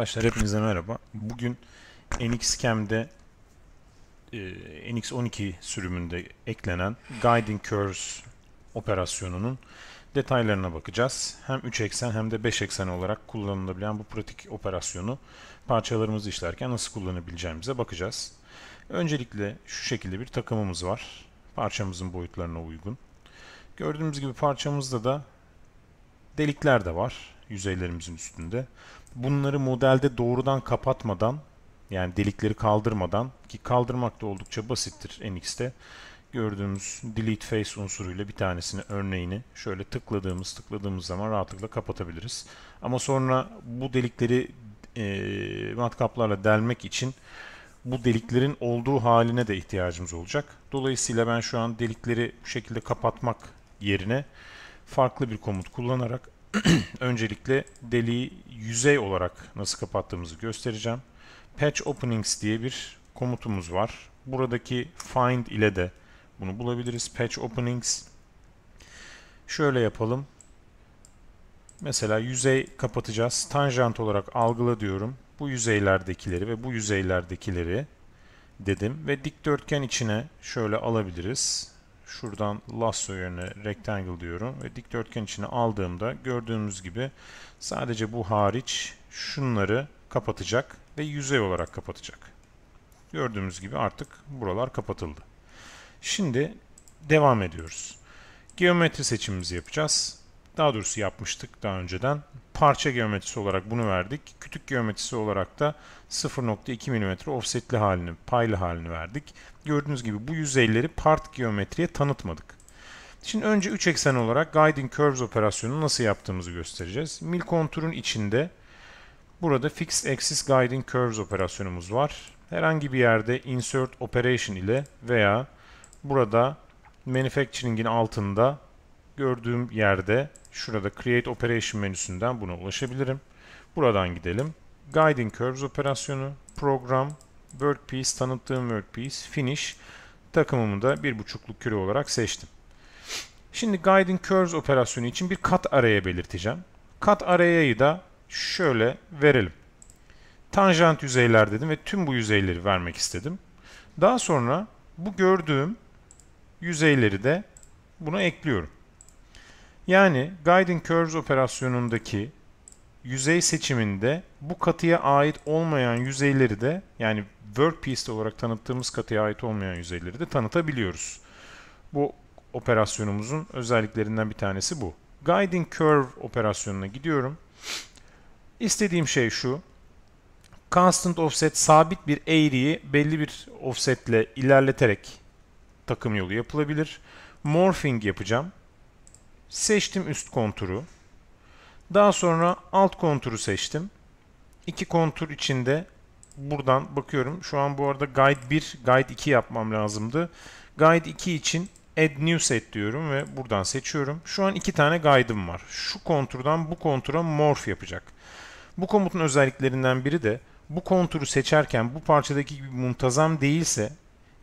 Arkadaşlar hepinize merhaba. Bugün NX Cam'de e, NX12 sürümünde eklenen Guiding Curves operasyonunun detaylarına bakacağız. Hem 3 eksen hem de 5 eksen olarak kullanılabilen bu pratik operasyonu parçalarımızı işlerken nasıl kullanabileceğimize bakacağız. Öncelikle şu şekilde bir takımımız var. Parçamızın boyutlarına uygun. Gördüğümüz gibi parçamızda da delikler de var yüzeylerimizin üstünde. Bunları modelde doğrudan kapatmadan yani delikleri kaldırmadan ki kaldırmak da oldukça basittir NX'te. Gördüğümüz delete face unsuruyla bir tanesini örneğini şöyle tıkladığımız tıkladığımız zaman rahatlıkla kapatabiliriz. Ama sonra bu delikleri e, matkaplarla delmek için bu deliklerin olduğu haline de ihtiyacımız olacak. Dolayısıyla ben şu an delikleri bu şekilde kapatmak yerine farklı bir komut kullanarak öncelikle deliği yüzey olarak nasıl kapattığımızı göstereceğim. Patch openings diye bir komutumuz var. Buradaki find ile de bunu bulabiliriz. Patch openings şöyle yapalım. Mesela yüzey kapatacağız. Tanjant olarak algıla diyorum. Bu yüzeylerdekileri ve bu yüzeylerdekileri dedim ve dikdörtgen içine şöyle alabiliriz şuradan lasso yerine rectangle diyorum ve dikdörtgen içine aldığımda gördüğümüz gibi sadece bu hariç şunları kapatacak ve yüzey olarak kapatacak. Gördüğümüz gibi artık buralar kapatıldı. Şimdi devam ediyoruz. Geometri seçimimizi yapacağız. Daha doğrusu yapmıştık daha önceden parça geometrisi olarak bunu verdik. Kütük geometrisi olarak da 0.2 mm offsetli halini, paylı halini verdik. Gördüğünüz gibi bu yüzeyleri part geometriye tanıtmadık. Şimdi önce 3 eksen olarak Guiding Curves operasyonunu nasıl yaptığımızı göstereceğiz. Mil konturun içinde burada Fixed Axis Guiding Curves operasyonumuz var. Herhangi bir yerde Insert Operation ile veya burada Manufacturing'in altında gördüğüm yerde şurada Create Operation menüsünden buna ulaşabilirim. Buradan gidelim. Guiding Curves operasyonu, program, workpiece, tanıttığım workpiece, finish takımımı da bir buçukluk küre olarak seçtim. Şimdi Guiding Curves operasyonu için bir kat araya belirteceğim. Kat arayayı da şöyle verelim. Tanjant yüzeyler dedim ve tüm bu yüzeyleri vermek istedim. Daha sonra bu gördüğüm yüzeyleri de buna ekliyorum. Yani Guiding Curves operasyonundaki yüzey seçiminde bu katıya ait olmayan yüzeyleri de yani workpiece olarak tanıttığımız katıya ait olmayan yüzeyleri de tanıtabiliyoruz. Bu operasyonumuzun özelliklerinden bir tanesi bu. Guiding Curve operasyonuna gidiyorum. İstediğim şey şu. Constant offset sabit bir eğriyi belli bir offsetle ilerleterek takım yolu yapılabilir. Morphing yapacağım. Seçtim üst konturu. Daha sonra alt konturu seçtim. İki kontur içinde buradan bakıyorum. Şu an bu arada guide 1, guide 2 yapmam lazımdı. Guide 2 için add new set diyorum ve buradan seçiyorum. Şu an iki tane guide'ım var. Şu konturdan bu kontura morph yapacak. Bu komutun özelliklerinden biri de bu konturu seçerken bu parçadaki gibi muntazam değilse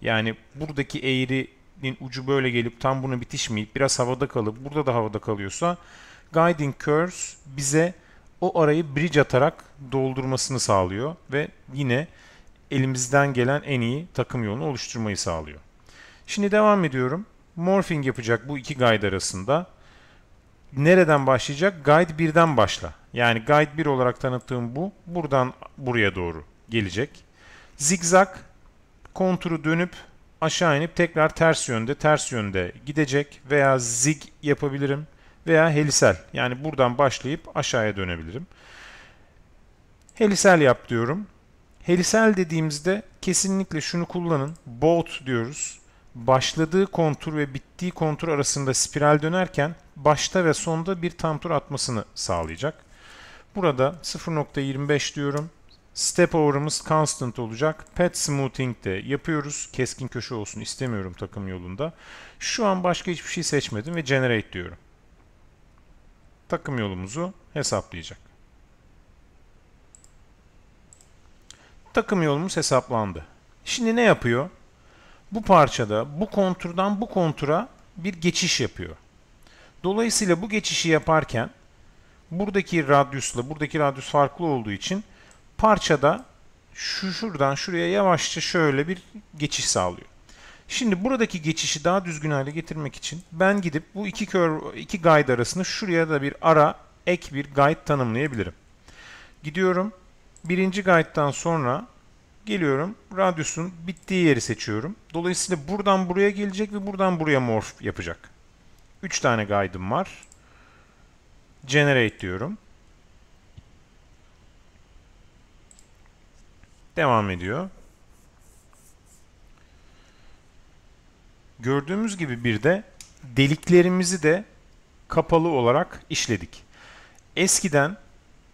yani buradaki eğri ipnin ucu böyle gelip tam buna bitişmeyip biraz havada kalıp burada da havada kalıyorsa guiding curves bize o arayı bridge atarak doldurmasını sağlıyor ve yine elimizden gelen en iyi takım yolunu oluşturmayı sağlıyor. Şimdi devam ediyorum. Morphing yapacak bu iki guide arasında. Nereden başlayacak? Guide 1'den başla. Yani guide 1 olarak tanıttığım bu. Buradan buraya doğru gelecek. Zigzag konturu dönüp aşağı inip tekrar ters yönde ters yönde gidecek veya zig yapabilirim veya helisel. Yani buradan başlayıp aşağıya dönebilirim. Helisel yap diyorum. Helisel dediğimizde kesinlikle şunu kullanın. Boat diyoruz. Başladığı kontur ve bittiği kontur arasında spiral dönerken başta ve sonda bir tam tur atmasını sağlayacak. Burada 0.25 diyorum. Step over'ımız constant olacak. Pet smoothing de yapıyoruz. Keskin köşe olsun istemiyorum takım yolunda. Şu an başka hiçbir şey seçmedim ve generate diyorum. Takım yolumuzu hesaplayacak. Takım yolumuz hesaplandı. Şimdi ne yapıyor? Bu parçada bu konturdan bu kontura bir geçiş yapıyor. Dolayısıyla bu geçişi yaparken buradaki radyusla buradaki radyus farklı olduğu için parçada şu şuradan şuraya yavaşça şöyle bir geçiş sağlıyor. Şimdi buradaki geçişi daha düzgün hale getirmek için ben gidip bu iki curve, iki guide arasında şuraya da bir ara ek bir guide tanımlayabilirim. Gidiyorum. Birinci guide'dan sonra geliyorum. Radyusun bittiği yeri seçiyorum. Dolayısıyla buradan buraya gelecek ve buradan buraya morph yapacak. 3 tane guide'ım var. Generate diyorum. Devam ediyor. Gördüğümüz gibi bir de deliklerimizi de kapalı olarak işledik. Eskiden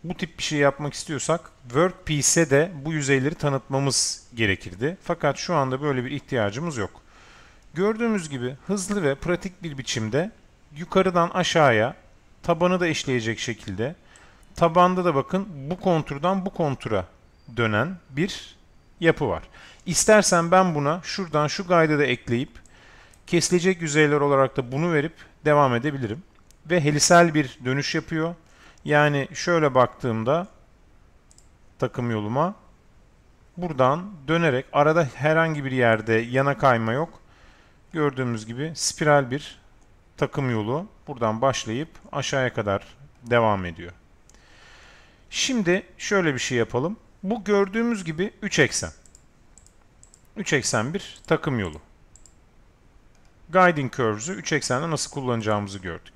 bu tip bir şey yapmak istiyorsak WordPress'e de bu yüzeyleri tanıtmamız gerekirdi. Fakat şu anda böyle bir ihtiyacımız yok. Gördüğümüz gibi hızlı ve pratik bir biçimde yukarıdan aşağıya tabanı da işleyecek şekilde tabanda da bakın bu konturdan bu kontura dönen bir yapı var. İstersen ben buna şuradan şu gayda da ekleyip kesilecek yüzeyler olarak da bunu verip devam edebilirim. Ve helisel bir dönüş yapıyor. Yani şöyle baktığımda takım yoluma buradan dönerek arada herhangi bir yerde yana kayma yok. Gördüğümüz gibi spiral bir takım yolu buradan başlayıp aşağıya kadar devam ediyor. Şimdi şöyle bir şey yapalım. Bu gördüğümüz gibi 3 eksen. 3 eksen bir takım yolu. Guiding Curves'ü 3 eksende nasıl kullanacağımızı gördük.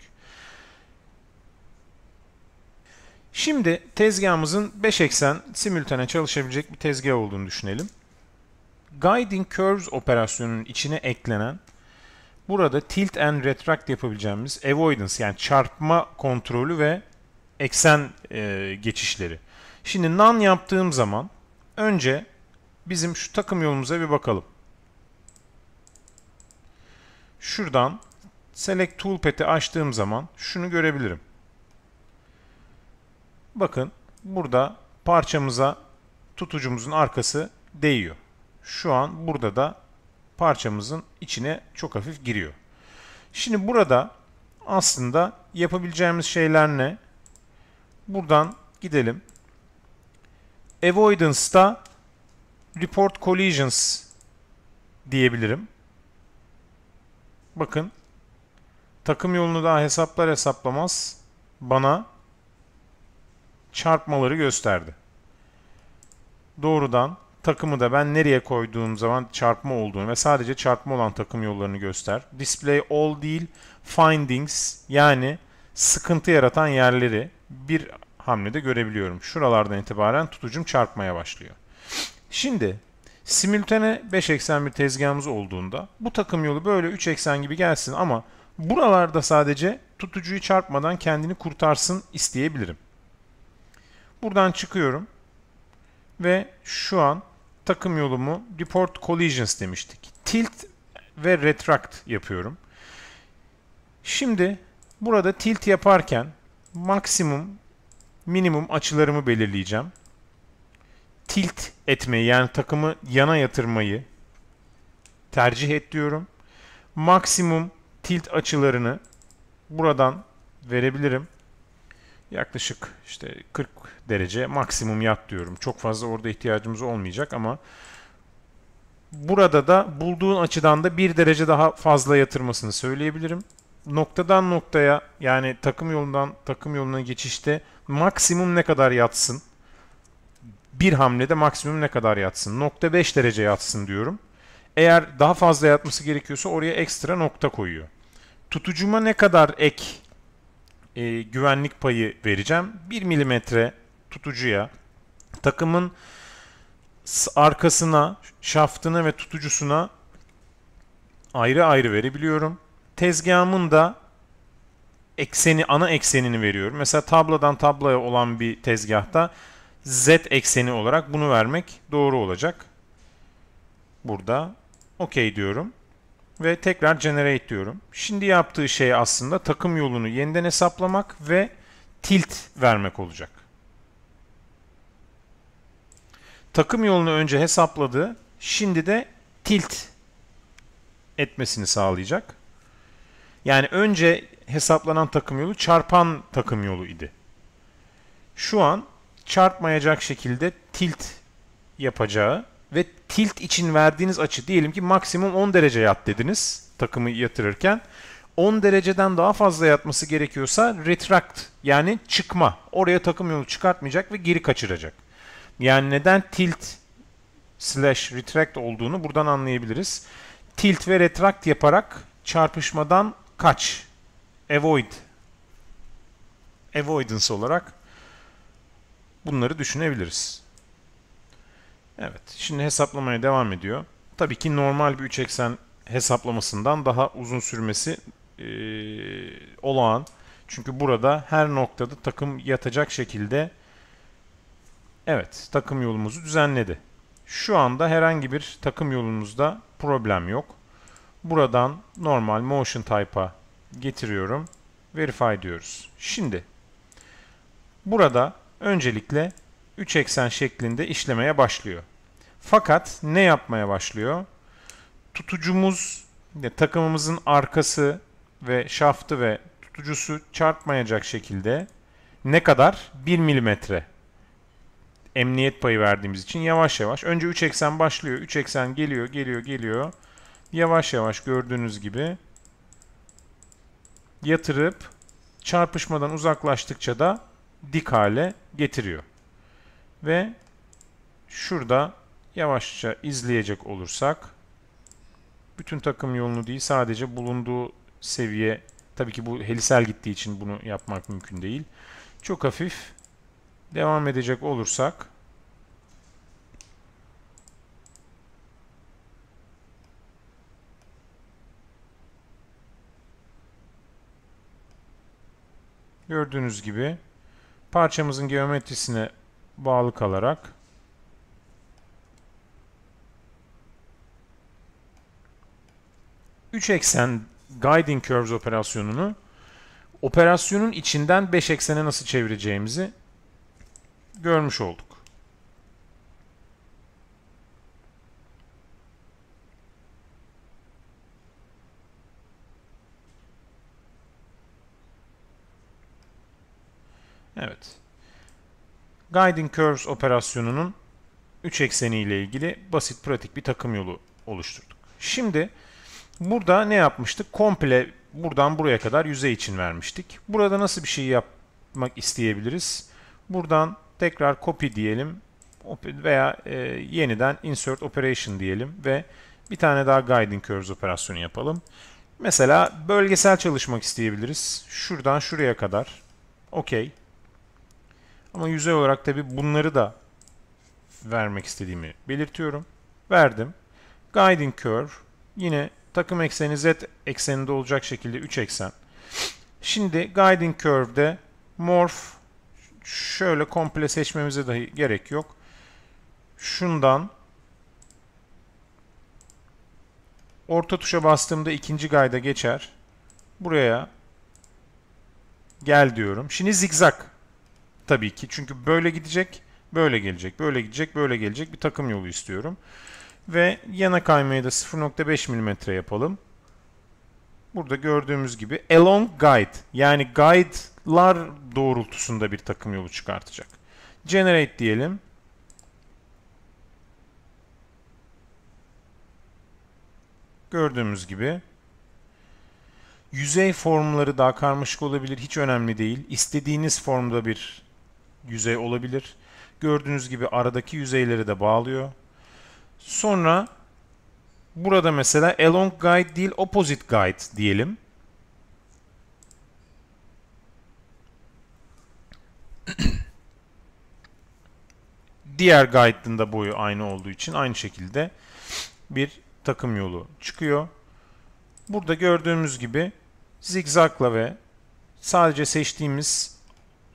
Şimdi tezgahımızın 5 eksen simültane çalışabilecek bir tezgah olduğunu düşünelim. Guiding Curves operasyonunun içine eklenen burada tilt and retract yapabileceğimiz avoidance yani çarpma kontrolü ve eksen e, geçişleri. Şimdi nan yaptığım zaman önce bizim şu takım yolumuza bir bakalım. Şuradan Select Toolpad'i açtığım zaman şunu görebilirim. Bakın burada parçamıza tutucumuzun arkası değiyor. Şu an burada da parçamızın içine çok hafif giriyor. Şimdi burada aslında yapabileceğimiz şeyler ne? Buradan gidelim. Avoidance'da report collisions diyebilirim. Bakın takım yolunu daha hesaplar hesaplamaz bana çarpmaları gösterdi. Doğrudan takımı da ben nereye koyduğum zaman çarpma olduğunu ve sadece çarpma olan takım yollarını göster. Display all değil findings yani sıkıntı yaratan yerleri bir hamlede görebiliyorum. Şuralardan itibaren tutucum çarpmaya başlıyor. Şimdi simültane 5 eksen bir tezgahımız olduğunda bu takım yolu böyle 3 eksen gibi gelsin ama buralarda sadece tutucuyu çarpmadan kendini kurtarsın isteyebilirim. Buradan çıkıyorum ve şu an takım yolumu report collisions demiştik. Tilt ve retract yapıyorum. Şimdi burada tilt yaparken maksimum minimum açılarımı belirleyeceğim. Tilt etmeyi yani takımı yana yatırmayı tercih et diyorum. Maksimum tilt açılarını buradan verebilirim. Yaklaşık işte 40 derece maksimum yat diyorum. Çok fazla orada ihtiyacımız olmayacak ama burada da bulduğun açıdan da bir derece daha fazla yatırmasını söyleyebilirim. Noktadan noktaya yani takım yolundan takım yoluna geçişte maksimum ne kadar yatsın? Bir hamlede maksimum ne kadar yatsın? Nokta 5 derece yatsın diyorum. Eğer daha fazla yatması gerekiyorsa oraya ekstra nokta koyuyor. Tutucuma ne kadar ek e, güvenlik payı vereceğim? 1 milimetre tutucuya takımın arkasına, şaftına ve tutucusuna ayrı ayrı verebiliyorum. Tezgahımın da ekseni ana eksenini veriyorum. Mesela tablodan tabloya olan bir tezgahta z ekseni olarak bunu vermek doğru olacak. Burada okey diyorum ve tekrar generate diyorum. Şimdi yaptığı şey aslında takım yolunu yeniden hesaplamak ve tilt vermek olacak. Takım yolunu önce hesapladı. Şimdi de tilt etmesini sağlayacak. Yani önce hesaplanan takım yolu çarpan takım yolu idi. Şu an çarpmayacak şekilde tilt yapacağı ve tilt için verdiğiniz açı diyelim ki maksimum 10 derece yat dediniz takımı yatırırken. 10 dereceden daha fazla yatması gerekiyorsa retract yani çıkma. Oraya takım yolu çıkartmayacak ve geri kaçıracak. Yani neden tilt slash retract olduğunu buradan anlayabiliriz. Tilt ve retract yaparak çarpışmadan kaç avoid avoidance olarak bunları düşünebiliriz. Evet. Şimdi hesaplamaya devam ediyor. Tabii ki normal bir üç eksen hesaplamasından daha uzun sürmesi e, olağan. Çünkü burada her noktada takım yatacak şekilde evet takım yolumuzu düzenledi. Şu anda herhangi bir takım yolumuzda problem yok. Buradan normal motion type'a getiriyorum. Verify diyoruz. Şimdi burada öncelikle 3 eksen şeklinde işlemeye başlıyor. Fakat ne yapmaya başlıyor? Tutucumuz, takımımızın arkası ve şaftı ve tutucusu çarpmayacak şekilde ne kadar? 1 milimetre emniyet payı verdiğimiz için yavaş yavaş. Önce 3 eksen başlıyor. 3 eksen geliyor, geliyor, geliyor. Yavaş yavaş gördüğünüz gibi yatırıp çarpışmadan uzaklaştıkça da dik hale getiriyor. Ve şurada yavaşça izleyecek olursak bütün takım yolunu değil sadece bulunduğu seviye tabii ki bu helisel gittiği için bunu yapmak mümkün değil. Çok hafif devam edecek olursak Gördüğünüz gibi parçamızın geometrisine bağlı kalarak üç eksen guiding curves operasyonunu operasyonun içinden 5 eksene nasıl çevireceğimizi görmüş olduk. Evet. Guiding Curves operasyonunun 3 ekseni ile ilgili basit pratik bir takım yolu oluşturduk. Şimdi burada ne yapmıştık? Komple buradan buraya kadar yüzey için vermiştik. Burada nasıl bir şey yapmak isteyebiliriz? Buradan tekrar copy diyelim veya e, yeniden insert operation diyelim ve bir tane daha guiding curves operasyonu yapalım. Mesela bölgesel çalışmak isteyebiliriz. Şuradan şuraya kadar. Okey. Ama yüzey olarak tabi bunları da vermek istediğimi belirtiyorum. Verdim. Guiding curve yine takım ekseni z ekseninde olacak şekilde 3 eksen. Şimdi guiding curve'de morph şöyle komple seçmemize dahi gerek yok. Şundan orta tuşa bastığımda ikinci gayda geçer. Buraya gel diyorum. Şimdi zigzag. Tabii ki. Çünkü böyle gidecek, böyle gelecek, böyle gidecek, böyle gelecek bir takım yolu istiyorum. Ve yana kaymayı da 0.5 mm yapalım. Burada gördüğümüz gibi along guide yani guide'lar doğrultusunda bir takım yolu çıkartacak. Generate diyelim. Gördüğümüz gibi yüzey formları daha karmaşık olabilir. Hiç önemli değil. İstediğiniz formda bir yüzey olabilir. Gördüğünüz gibi aradaki yüzeyleri de bağlıyor. Sonra burada mesela along guide değil opposite guide diyelim. Diğer guide'ın da boyu aynı olduğu için aynı şekilde bir takım yolu çıkıyor. Burada gördüğümüz gibi zigzakla ve sadece seçtiğimiz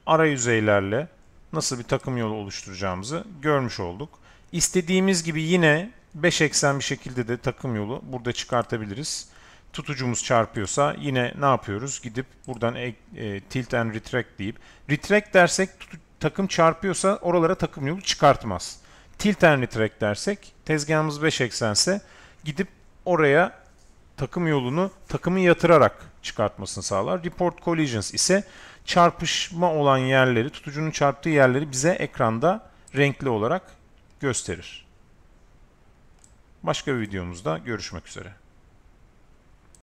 ara yüzeylerle nasıl bir takım yolu oluşturacağımızı görmüş olduk. İstediğimiz gibi yine 5 eksen bir şekilde de takım yolu burada çıkartabiliriz. Tutucumuz çarpıyorsa yine ne yapıyoruz? Gidip buradan e, e, tilt and retract deyip retract dersek tutu, takım çarpıyorsa oralara takım yolu çıkartmaz. Tilt and retract dersek tezgahımız 5 eksense gidip oraya takım yolunu takımı yatırarak çıkartmasını sağlar. Report collisions ise çarpışma olan yerleri, tutucunun çarptığı yerleri bize ekranda renkli olarak gösterir. Başka bir videomuzda görüşmek üzere.